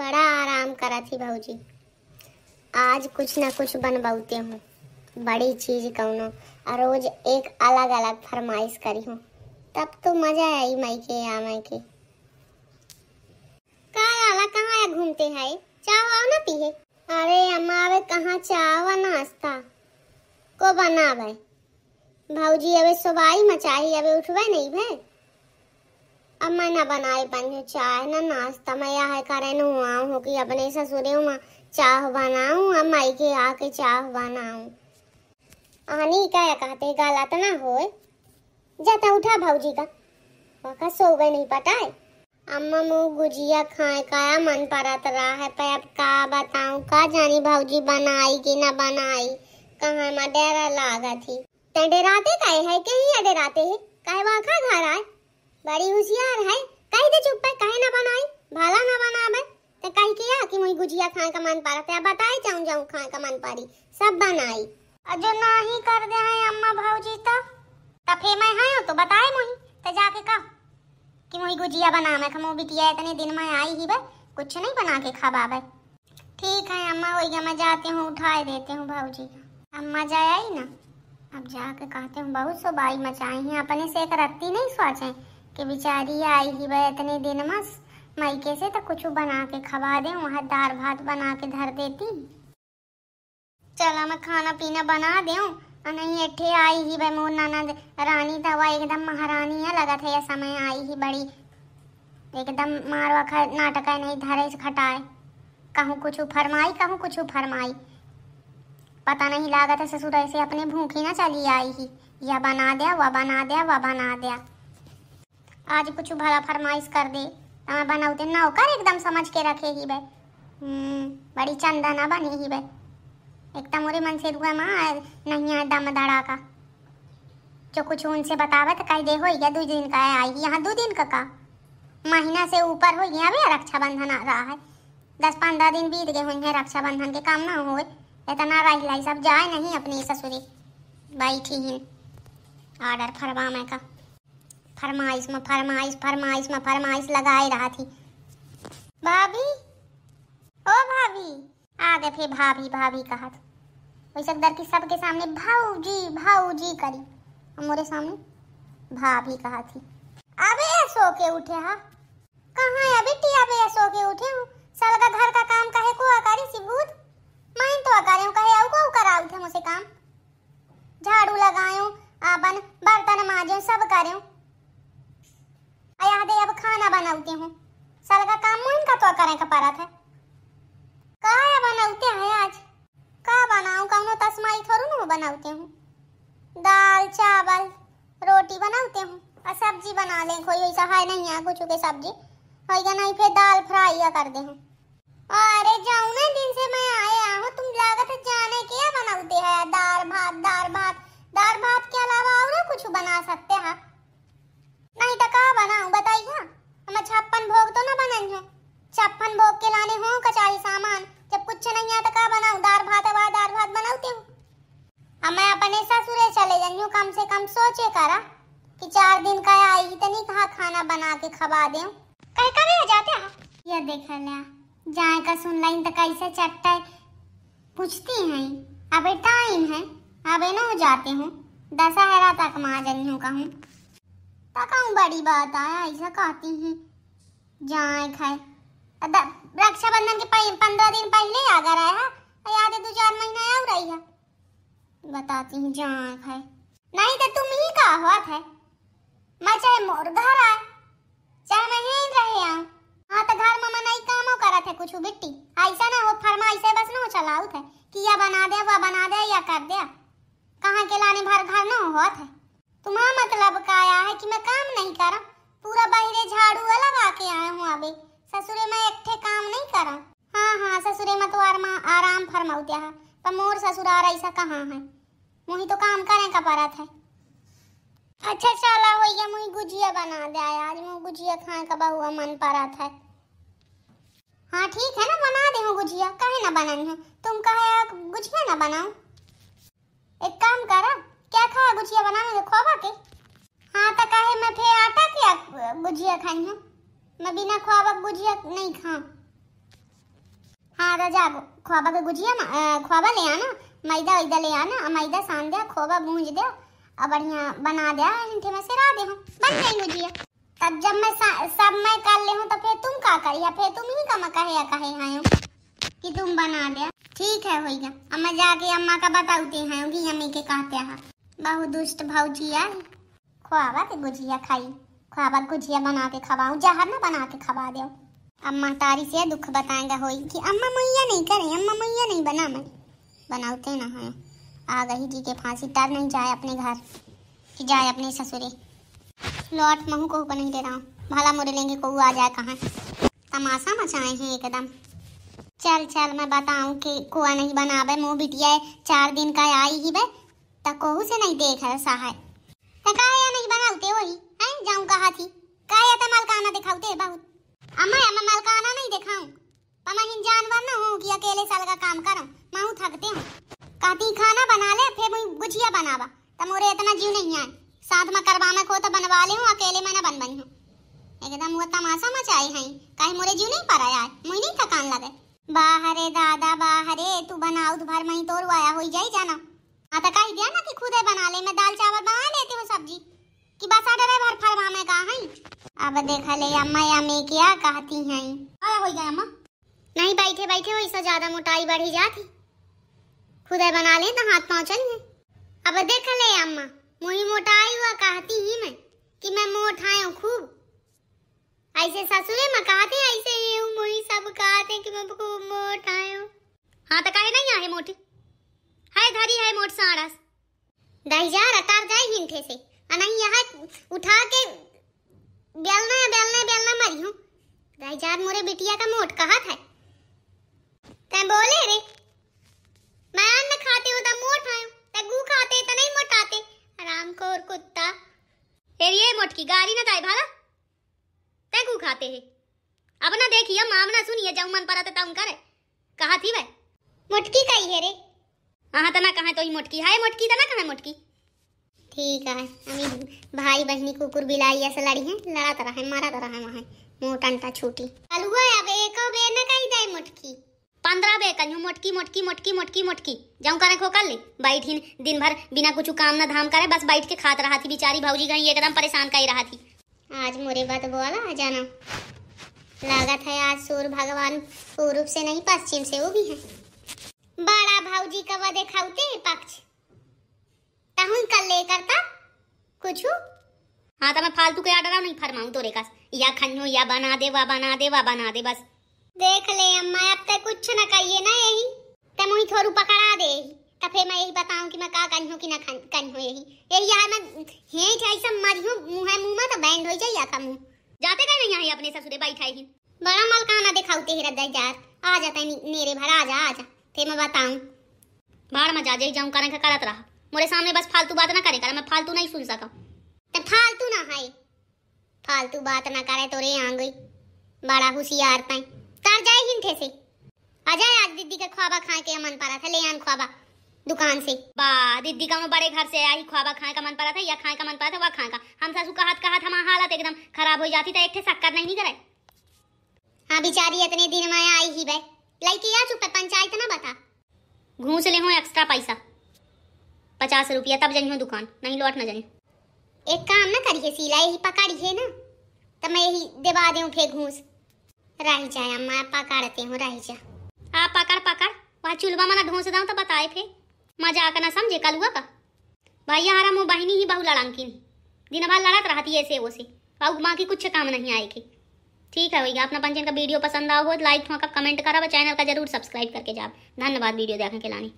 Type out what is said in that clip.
बड़ा आराम करा थी भाजी आज कुछ ना कुछ बनबौते हूँ बड़ी चीज कौनो रोज एक अलग अलग फरमाइश करी हूँ तब तो मजा आई माई के या माई के का घूमते है चाव आओ ना पीहे अरे अम्मा अबे कहाँ चाव नाश्ता को बनावे भाजी अबे सुबह मचाई अबे उठवे नहीं भाई अब मैं ना बनाई बन चाय ना नाश्ता मैं यहाँ करे हुआ हूँ कि अपने ससुर माँ चाह बनाऊँ अब माई के आके चाह बनाऊँ आनी का कहते गलत ना हो जाता उठा भाजी का वहाँ सो गए नहीं पता है अम्मा मुँह गुजिया खाए का मन परत तो रहा है पर अब का बताऊँ का जानी भाजी बनाई कि ना बनाई कहाँ मैं डेरा लागा थी डेराते का है कहीं डेराते है कहे वहाँ खा खा रहा है बड़ी होशियार है कई दे चुप है कहे ना बनाई भाला ना बना बनावे ते कही किया कि मुई गुजिया खाए का मन पारा ते बताए चाहूं जाऊं खाए का मन पारी सब बनाई अजो ना ही कर दे है अम्मा भौजी तो तफे मैं हयो तो बताए मुई ते जाके कह कि मुई गुजिया बना मैं खमो बिटिया इतने दिन में आई ही बे कुछ नहीं बना के खबावे ठीक है अम्मा हो गया मैं जाती हूँ उठाए देती हूँ भौजी अम्मा जाया ही ना अब जाके कहते हूँ बहुत सो बाई मचाए हैं अपने से एक रत्ती नहीं सोचे कि तो बेचारी ही भाई इतने दिन मस मायके से तो कुछ बना के खवा दे वहाँ दाल भात बना के धर देती चला मैं खाना पीना बना दे नहीं अठे आई ही भाई मोर नाना रानी था तो वह एकदम महारानी है लगा था यह समय आई ही बड़ी एकदम मारवा खर नाटक नहीं धरे खटाए कहूँ कुछ फरमाई कहूँ कुछ फरमाई पता नहीं लगा था ससुर ऐसे अपने भूखी ना चली आई ही यह बना दिया वह बना दिया वह बना दिया आज कुछ भला फरमाइश कर दे तमा बनाउते नौकर एकदम समझ के रखे ही बे हम्म, बड़ी ना बने ही बे एकदम तो मोरे मन से रुआ माँ नहीं है दम का जो कुछ उनसे बतावे तो कहीं दे हो गया दो दिन का है आएगी यहाँ दो दिन का का महीना से ऊपर हो गया अभी रक्षाबंधन आ रहा है दस पंद्रह दिन बीत गए हुए हैं रक्षाबंधन के काम ना हो इतना तो रही लाई सब जाए नहीं अपनी ससुरी बैठी ही ऑर्डर फरवा मैं का फरमाइश में फरमाइश फरमाइश में फरमाइश लगाए रहा थी भाभी ओ भाभी आ गए फिर भाभी भाभी कहा था वैसे दर की सबके सामने भाऊजी भाऊजी करी और मोरे सामने भाभी कहा थी अबे ऐसो के उठे हा कहाँ है अभी बेटी अबे ऐसो के उठे हूँ साल का घर का काम कहे को अकारी सिबूत मैं तो अकारी हूँ कहे आऊ को कराऊ थे मुझे काम झाड़ू लगायो आबन बर्तन माजे सब करे आया दे अब खाना बनाते हूँ साल का काम मुइन का तो करे का पारा था कहा बनाते हैं आज का बनाऊँ कौनो तस्माई थोड़ू ना बनाते हूँ दाल चावल रोटी बनाते हूँ और सब्जी बना लें कोई ऐसा है नहीं आ कुछ के सब्जी होगा नहीं फिर दाल फ्राई कर दे हूँ अरे जाऊँ ना दिन से मैं आया हूँ तुम लागत जाने क्या बनाते हैं दाल भात दाल भात दाल भात के अलावा और कुछ बना सकते हैं नहीं तो कहा बनाऊं बताइए हम छप्पन भोग तो ना बनन है छप्पन भोग के लाने हो कचाई सामान जब कुछ नहीं आता तो कहा बनाऊ दाल भात वा दाल भात बनाते हूँ अब मैं अपने ससुरे चले जाऊँ कम से कम सोचे करा कि चार दिन का आई तो नहीं कहा खाना बना के खवा दे कह कभी आ जाते हैं ये देख लिया जाए का सुन लाइन तो कैसे चट्टा पूछती हैं अबे टाइम है अबे ना हो जाते हूँ दशहरा तक मां जन्यू का हूँ तकाऊ बड़ी बात है ऐसा कहती हैं जाए खाए रक्षाबंधन के पंद्रह दिन पहले अगर आया है याद दो चार महीना आ रही है बताती हूँ जाए खाए नहीं तो तुम ही कहा हुआ था मैं चाहे मोर घर आए चाहे मैं ही रहे आऊँ हाँ तो घर मामा नहीं काम हो करा था कुछ बिट्टी ऐसा ना हो फरमा ऐसे बस ना हो चलाऊ थे कि या बना दे वह बना दे या कर दे कहाँ के लाने भर घर ना हुआ था तुम्हारा मतलब का आया है कि मैं काम नहीं करा पूरा बाहरे झाड़ू लगा के आया हूँ अबे ससुरे मैं एकठे काम नहीं करा हाँ हाँ ससुरे मैं तो आराम आराम फरमाऊ दिया है पर मोर ससुर आ रही सा कहाँ है मुही तो काम करे का परत था अच्छा चला हो गया मुही गुजिया बना दे आज मुझे गुजिया खाए का बहुआ मन परत था हाँ ठीक है ना बना दे हूँ गुजिया कहे ना बनानी हो तुम कहे गुजिया ना बनाऊ एक काम करा क्या खा गुजिया बनाने तो खोवा के हाँ तो कहे मैं फिर आटा के गुजिया खाई हूँ मैं बिना खोवा गुजिया नहीं खाऊँ हाँ तो जागो खोवा के गुजिया ना खोवा ले आना मैदा वैदा ले आना मैदा सान दिया खोवा भूंज दिया और बढ़िया बना दिया इनके में से रा दे बन गई गुजिया तब जब मैं सब मैं कर ले हूँ तो फिर तुम का कर या फिर तुम ही का कहे या कहे आयो कि तुम बना दिया ठीक है होगा अब मैं जाके अम्मा का बताऊती हैं कि अम्मी हाँ, के कहते हैं बहु दुष्ट भौजिया खुआवा के गुजिया खाई खुआवा गुजिया बना के खवाऊ जहर ना बना के खवा दे अम्मा तारी से दुख बताएंगा हो कि अम्मा मुइया नहीं करे अम्मा मुइया नहीं बना मैं बनाते ना है आ गई जी के फांसी डर नहीं जाए अपने घर कि जाए अपने ससुरे लौट महू को नहीं दे रहा हूँ भला मुरे लेंगे को आ जाए कहाँ तमाशा मचाए हैं एकदम चल चल मैं बताऊँ कि कुआ नहीं बनावे मुँह बिटिया चार दिन का आई ही भाई तको उसे नहीं देख है सहाय तकाया नहीं बनाउते होई हैं जाऊं कहा थी काया त तो मालकाना दिखाउते बहुत अम्मा अम्मा मालकाना नहीं दिखाऊं पमहिन जानवर ना हूं कि अकेले साल का काम करूं माहू थकते हूं काती खाना बना ले फिर मुई गुजिया बनावा त तो मोरे इतना जीव नहीं आए साथ में करवा में को तो बनवा ले हूं अकेले में ना बन बनी हूं एकदम वो तमाशा मचाए हैं काहे मोरे जीव नहीं पर आया मुई नहीं थकान लगे बाहरे दादा बाहरे तू तो भर मही तोर आया होई जाई जाना आता का ही दिया ना कि खुद बना ले मैं दाल चावल बना लेती हूँ सब्जी कि बस आडरे भर फरमा में का है अब देखा ले अम्मा या मैं क्या कहती हैं आया हो गया अम्मा नहीं बैठे बैठे वैसा ज्यादा मोटाई बढ़ी जाती खुद बना ले तो हाथ पाँव चल अब देख ले अम्मा मुई मोटाई हुआ कहती ही मैं कि मैं मोट आया खूब ऐसे ससुरे मैं कहते ऐसे ही मुई सब कहते कि मैं खूब मोट आया हाँ तो कहे नहीं आए मोटी धरी है मोट साणस दहिजा रतार जाए थे से अनही यहाँ उठा के बेलना बेलना बेलना मरी हूँ दहिजार मोरे बिटिया का मोट कहा था तै बोले रे मैं न खाते हो ता मोट है तै गू खाते ता नहीं मोटाते आराम को और कुत्ता तेरी ये मोट की गाड़ी ना ताई भाला तै गू खाते है अब ना देखिए मामना सुनिए जाऊं मन पड़ा तो करे कहा थी वह मुटकी कही है रे हाँ तना कहाँ तो ही मोटकी हाय मोटकी तना कहाँ मोटकी ठीक है अभी भाई बहनी कुकुर बिलाई ऐसे लड़ी है लड़ा तरह है मारा तरह है वहाँ मोट अंटा छोटी चालू है अब एक बे न कहीं दे मोटकी पंद्रह बे कन्यू मोटकी मोटकी मोटकी मोटकी मोटकी जाऊँ करे खो कर ले बैठ ही दिन भर बिना कुछ काम ना धाम करे बस बैठ के खात रहा थी बेचारी भाजी कहीं एकदम परेशान कर रहा थी आज मोरे बात बोला आ जाना लागत है आज सूर्य भगवान पूर्व से नहीं पश्चिम से वो भी है बड़ा भाऊजी का कवा देखाउते पक्ष तहुई कल ले करता कुछ हाँ तो मैं फालतू के आर्डर नहीं फरमाऊं तोरे का या खन्नू या बना दे वा बना दे वा बना दे बस देख ले अम्मा अब तक कुछ ना कहिए ना यही तब मुझे थोड़ू पकड़ा दे यही तो फिर मैं यही बताऊं कि मैं का कन्हू कि ना कन्हू यही यही यार मैं हेठ ऐसा हूँ मुँह है मुँह में तो बैंड हो जाए या का मुंह जाते का नहीं अपने ससुरे बैठा ही बड़ा मलकाना दिखाउते ही रद्दा यार आ जाता है मेरे भर आ जा आ जा फिर मैं बताऊं बाढ़ में जाजे जाई जाऊं कारण का करत रहा मोरे सामने बस फालतू बात ना करे कर मैं फालतू नहीं सुन सका तो फालतू ना है फालतू बात ना करे तो रे आ गई बड़ा होशियार ताई कर जाए हिन थे से आ जाए आज दीदी का ख्वाबा खा के मन पा रहा था ले आन ख्वाबा दुकान से बा दीदी का बड़े घर से आई ख्वाबा खाए का मन पड़ा था या खाए का मन पड़ा था वह खाए का हम सासू का हाथ का हाथ हमारा हालत एकदम खराब हो जाती था तो एक थे सक्कर नहीं करे हाँ बिचारी इतने दिन में आई ही भाई लाइक आ चुप है पंचायत ना बता घूस ले हूँ एक्स्ट्रा पैसा पचास रुपया तब जाइयो दुकान नहीं लौट ना जाइ एक काम ना करिए सिलाई ही पकड़िए ना तो मैं यही दिवा दूँ फिर घूस रह जाए अम्मा पकड़ते हूँ रह जा आप पकड़ पकड़ वहाँ चूल्हा मना ढोंस दाऊँ तो बताए फिर मजा आकर ना समझे कल हुआ का भाई हरा मुँह बहिनी ही बहू लड़ांकिन दिन भर लड़त रहती है ऐसे वो से बहू माँ की कुछ काम नहीं आएगी ठीक है भैया अपना पंचन का वीडियो पसंद आओ लाइक ठोंका कमेंट करा व चैनल का जरूर सब्सक्राइब करके जाओ धन्यवाद वीडियो देखने के लानी